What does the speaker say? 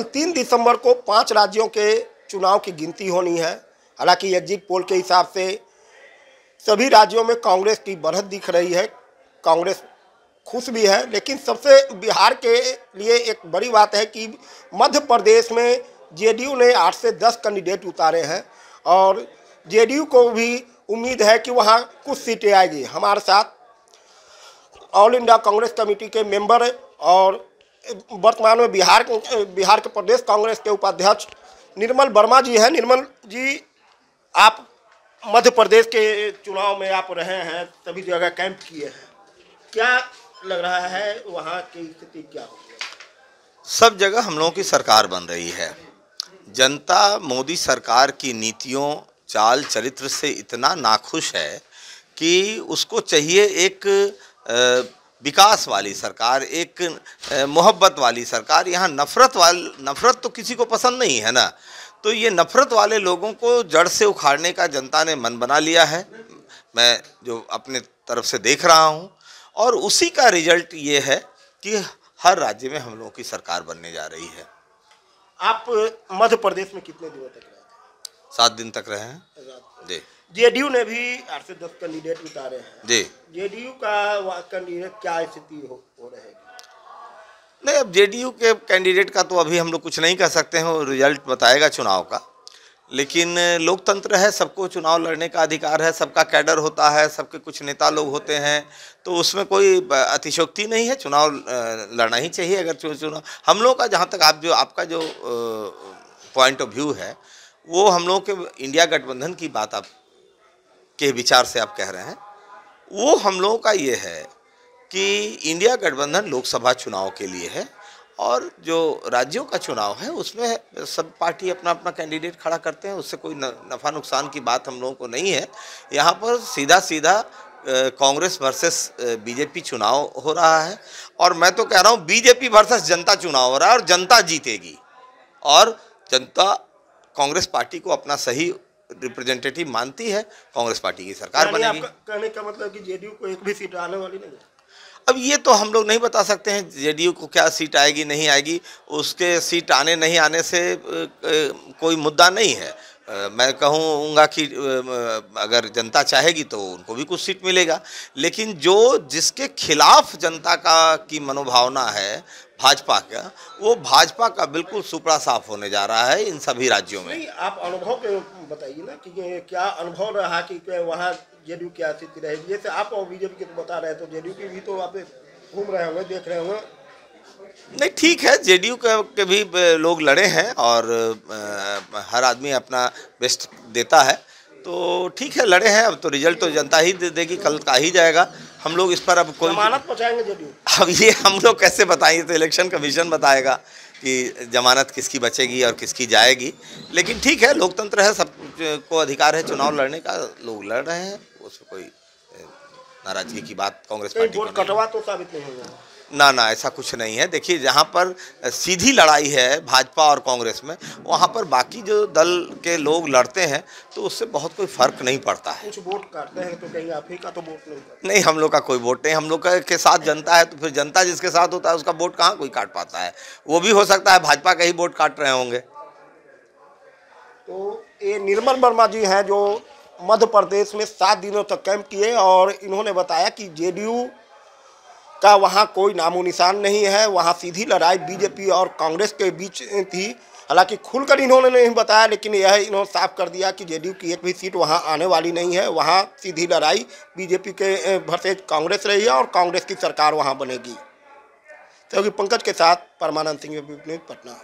कल तीन दिसंबर को पांच राज्यों के चुनाव की गिनती होनी है हालांकि एग्जिट पोल के हिसाब से सभी राज्यों में कांग्रेस की बढ़त दिख रही है कांग्रेस खुश भी है लेकिन सबसे बिहार के लिए एक बड़ी बात है कि मध्य प्रदेश में जेडीयू ने आठ से दस कैंडिडेट उतारे हैं और जेडीयू को भी उम्मीद है कि वहाँ कुछ सीटें आएगी हमारे साथ ऑल इंडिया कांग्रेस कमेटी के मेंबर और वर्तमान में बिहार बिहार के प्रदेश कांग्रेस के उपाध्यक्ष निर्मल वर्मा जी हैं निर्मल जी आप मध्य प्रदेश के चुनाव में आप रहे हैं सभी जगह तो कैंप किए हैं क्या लग रहा है वहाँ की स्थिति क्या हो सब जगह हम लोगों की सरकार बन रही है जनता मोदी सरकार की नीतियों चाल चरित्र से इतना नाखुश है कि उसको चाहिए एक आ, विकास वाली सरकार एक मोहब्बत वाली सरकार यहाँ नफ़रत वाल नफ़रत तो किसी को पसंद नहीं है ना तो ये नफ़रत वाले लोगों को जड़ से उखाड़ने का जनता ने मन बना लिया है मैं जो अपने तरफ से देख रहा हूँ और उसी का रिजल्ट ये है कि हर राज्य में हम लोगों की सरकार बनने जा रही है आप मध्य प्रदेश में कितने दिनों तक रहे सात दिन तक रहे हैं जी जेडीयू ने भी आठ से दस कैंडिडेट उतारे हैं जी जेडीयू का कैंडिडेट क्या स्थिति हो, हो रहेगी नहीं अब जेडीयू के कैंडिडेट का तो अभी हम लोग कुछ नहीं कह सकते हैं वो रिजल्ट बताएगा चुनाव का लेकिन लोकतंत्र है सबको चुनाव लड़ने का अधिकार है सबका कैडर होता है सबके कुछ नेता लोग होते हैं तो उसमें कोई अतिशोक्ति नहीं है चुनाव लड़ना ही चाहिए अगर चुनाव हम लोग का जहाँ तक आप जो आपका जो पॉइंट ऑफ व्यू है वो हम लोगों के इंडिया गठबंधन की बात आप के विचार से आप कह रहे हैं वो हम लोगों का ये है कि इंडिया गठबंधन लोकसभा चुनाव के लिए है और जो राज्यों का चुनाव है उसमें सब पार्टी अपना अपना कैंडिडेट खड़ा करते हैं उससे कोई नफ़ा नुकसान की बात हम लोगों को नहीं है यहाँ पर सीधा सीधा कांग्रेस वर्सेस बीजेपी चुनाव हो रहा है और मैं तो कह रहा हूँ बीजेपी वर्सेस जनता चुनाव हो रहा है और जनता जीतेगी और जनता कांग्रेस पार्टी को अपना सही रिप्रेजेंटेटिव मानती है कांग्रेस पार्टी की सरकार बनेगी कहने का मतलब कि जेडीयू को एक भी सीट आने वाली नहीं है अब ये तो हम लोग नहीं बता सकते हैं जेडीयू को क्या सीट आएगी नहीं आएगी उसके सीट आने नहीं आने से कोई मुद्दा नहीं है मैं कहूँगा कि अगर जनता चाहेगी तो उनको भी कुछ सीट मिलेगा लेकिन जो जिसके खिलाफ जनता का की मनोभावना है भाजपा का वो भाजपा का बिल्कुल सुपड़ा साफ होने जा रहा है इन सभी राज्यों में आप अनुभव के बताइए ना कि क्या अनुभव रहा कि वहाँ जेडीयू क्या स्थिति रहेगी जैसे आप और बीजेपी के तो बता रहे हैं तो जेडीयू की भी तो आप घूम रहे होंगे देख रहे होंगे नहीं ठीक है जेडीयू डी के भी लोग लड़े हैं और आ, हर आदमी अपना बेस्ट देता है तो ठीक है लड़े हैं अब तो रिजल्ट तो जनता ही दे देगी कल का ही जाएगा हम लोग इस पर अब कोई जमानत पहुँचाएंगे जेडीयू अब ये हम लोग कैसे बताएंगे तो इलेक्शन कमीशन बताएगा कि जमानत किसकी बचेगी और किसकी जाएगी लेकिन ठीक है लोकतंत्र है सब को अधिकार है चुनाव लड़ने का लोग लड़ रहे हैं उसमें कोई नाराजगी की बात कांग्रेस तो पार्टी कटवा तो साबित नहीं होगा ना ना ऐसा कुछ नहीं है देखिए जहाँ पर सीधी लड़ाई है भाजपा और कांग्रेस में वहाँ पर बाकी जो दल के लोग लड़ते हैं तो उससे बहुत कोई फर्क नहीं पड़ता है कुछ वोट काटते हैं तो कहीं आप ही का तो वोट नहीं नहीं हम लोग का कोई वोट नहीं हम लोग के साथ जनता है तो फिर जनता जिसके साथ होता है उसका वोट कहाँ कोई काट पाता है वो भी हो सकता है भाजपा का ही वोट काट रहे होंगे तो ये निर्मल वर्मा जी हैं जो मध्य प्रदेश में सात दिनों तक कैंप किए और इन्होंने बताया कि जे का वहाँ कोई नामो निशान नहीं है वहाँ सीधी लड़ाई बीजेपी और कांग्रेस के बीच थी हालांकि खुलकर इन्होंने नहीं बताया लेकिन यह इन्होंने साफ कर दिया कि जेडीयू की एक भी सीट वहाँ आने वाली नहीं है वहाँ सीधी लड़ाई बीजेपी के वर्सेज कांग्रेस रही है और कांग्रेस की सरकार वहाँ बनेगी सहयोगी पंकज के साथ परमानंद सिंह पटना